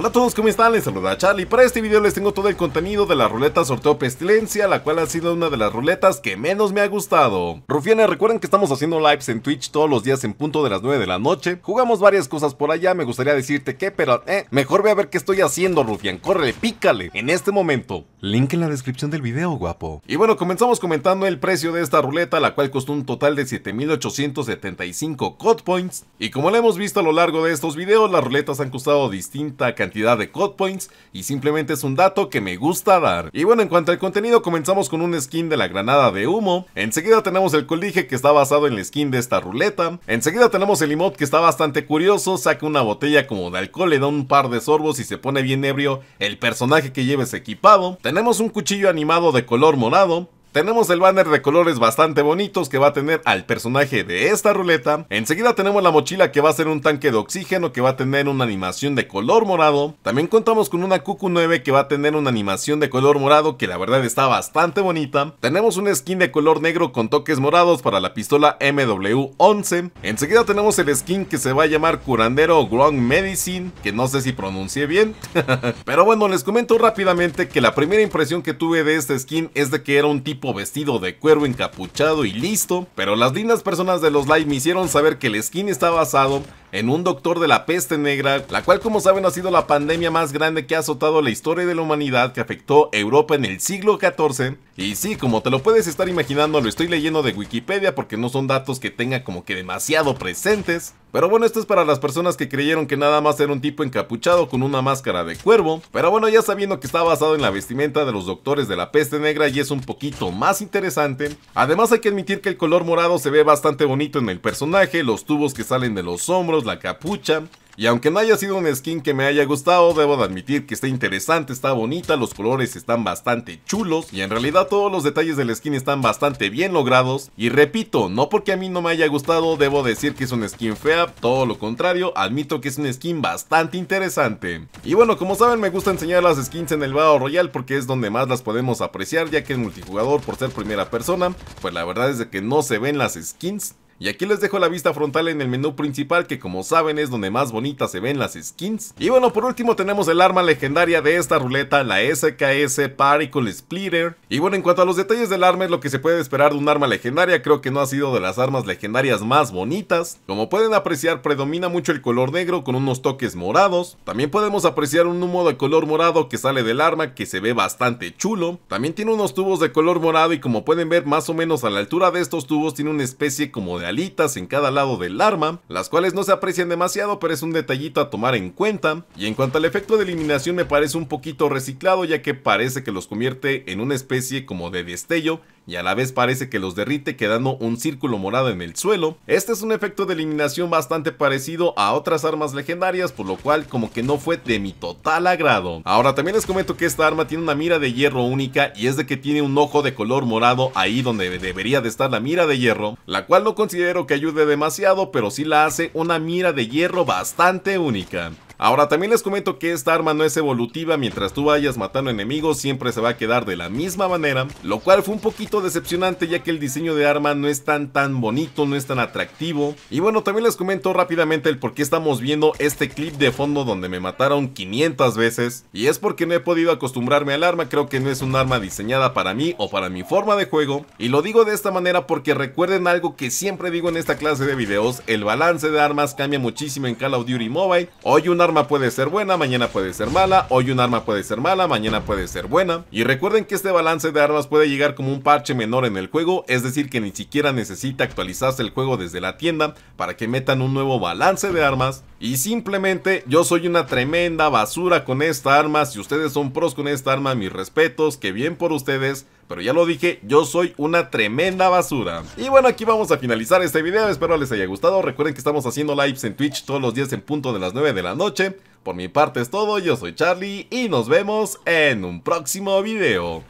Hola a todos, ¿cómo están? Les saluda Charlie. Para este video les tengo todo el contenido de la ruleta sorteo Pestilencia, la cual ha sido una de las ruletas que menos me ha gustado. Rufianes, recuerden que estamos haciendo lives en Twitch todos los días en punto de las 9 de la noche. Jugamos varias cosas por allá, me gustaría decirte que, pero eh, mejor ve a ver qué estoy haciendo, Rufian. Corre, pícale, en este momento. Link en la descripción del video, guapo. Y bueno, comenzamos comentando el precio de esta ruleta, la cual costó un total de 7875 code points. Y como lo hemos visto a lo largo de estos videos, las ruletas han costado distinta cantidad cantidad de code points y simplemente es un dato que me gusta dar. Y bueno, en cuanto al contenido comenzamos con un skin de la granada de humo, enseguida tenemos el colige que está basado en la skin de esta ruleta, enseguida tenemos el emote que está bastante curioso, saca una botella como de alcohol, le da un par de sorbos y se pone bien ebrio el personaje que lleves equipado, tenemos un cuchillo animado de color morado, tenemos el banner de colores bastante bonitos que va a tener al personaje de esta ruleta. Enseguida tenemos la mochila que va a ser un tanque de oxígeno que va a tener una animación de color morado. También contamos con una Cucu 9 que va a tener una animación de color morado que la verdad está bastante bonita. Tenemos un skin de color negro con toques morados para la pistola MW11. Enseguida tenemos el skin que se va a llamar Curandero Ground Medicine, que no sé si pronuncie bien. Pero bueno, les comento rápidamente que la primera impresión que tuve de este skin es de que era un tipo vestido de cuero encapuchado y listo, pero las lindas personas de los live me hicieron saber que el skin está basado en un doctor de la peste negra, la cual como saben ha sido la pandemia más grande que ha azotado la historia de la humanidad que afectó Europa en el siglo XIV. Y sí, como te lo puedes estar imaginando, lo estoy leyendo de Wikipedia porque no son datos que tenga como que demasiado presentes. Pero bueno, esto es para las personas que creyeron que nada más era un tipo encapuchado con una máscara de cuervo. Pero bueno, ya sabiendo que está basado en la vestimenta de los doctores de la peste negra y es un poquito más interesante. Además hay que admitir que el color morado se ve bastante bonito en el personaje, los tubos que salen de los hombros, la capucha. Y aunque no haya sido un skin que me haya gustado, debo de admitir que está interesante, está bonita, los colores están bastante chulos y en realidad todos los detalles del skin están bastante bien logrados. Y repito, no porque a mí no me haya gustado, debo decir que es un skin fea, todo lo contrario, admito que es un skin bastante interesante. Y bueno, como saben me gusta enseñar las skins en el Battle Royale porque es donde más las podemos apreciar ya que el multijugador por ser primera persona, pues la verdad es de que no se ven las skins y aquí les dejo la vista frontal en el menú principal que como saben es donde más bonitas se ven las skins. Y bueno, por último tenemos el arma legendaria de esta ruleta, la SKS Particle Splitter. Y bueno, en cuanto a los detalles del arma es lo que se puede esperar de un arma legendaria, creo que no ha sido de las armas legendarias más bonitas. Como pueden apreciar predomina mucho el color negro con unos toques morados. También podemos apreciar un humo de color morado que sale del arma que se ve bastante chulo. También tiene unos tubos de color morado y como pueden ver más o menos a la altura de estos tubos tiene una especie como de en cada lado del arma, las cuales no se aprecian demasiado pero es un detallito a tomar en cuenta. Y en cuanto al efecto de eliminación me parece un poquito reciclado ya que parece que los convierte en una especie como de destello y a la vez parece que los derrite quedando un círculo morado en el suelo. Este es un efecto de eliminación bastante parecido a otras armas legendarias, por lo cual como que no fue de mi total agrado. Ahora también les comento que esta arma tiene una mira de hierro única y es de que tiene un ojo de color morado ahí donde debería de estar la mira de hierro, la cual no considero que ayude demasiado, pero sí la hace una mira de hierro bastante única. Ahora también les comento que esta arma no es evolutiva, mientras tú vayas matando enemigos siempre se va a quedar de la misma manera, lo cual fue un poquito decepcionante ya que el diseño de arma no es tan tan bonito, no es tan atractivo. Y bueno, también les comento rápidamente el por qué estamos viendo este clip de fondo donde me mataron 500 veces, y es porque no he podido acostumbrarme al arma, creo que no es un arma diseñada para mí o para mi forma de juego, y lo digo de esta manera porque recuerden algo que siempre digo en esta clase de videos, el balance de armas cambia muchísimo en Call of Duty Mobile, hoy una arma puede ser buena, mañana puede ser mala, hoy un arma puede ser mala, mañana puede ser buena. Y recuerden que este balance de armas puede llegar como un parche menor en el juego, es decir que ni siquiera necesita actualizarse el juego desde la tienda para que metan un nuevo balance de armas. Y simplemente yo soy una tremenda basura con esta arma, si ustedes son pros con esta arma mis respetos, que bien por ustedes, pero ya lo dije, yo soy una tremenda basura. Y bueno, aquí vamos a finalizar este video. Espero les haya gustado. Recuerden que estamos haciendo lives en Twitch todos los días en punto de las 9 de la noche. Por mi parte es todo. Yo soy Charlie y nos vemos en un próximo video.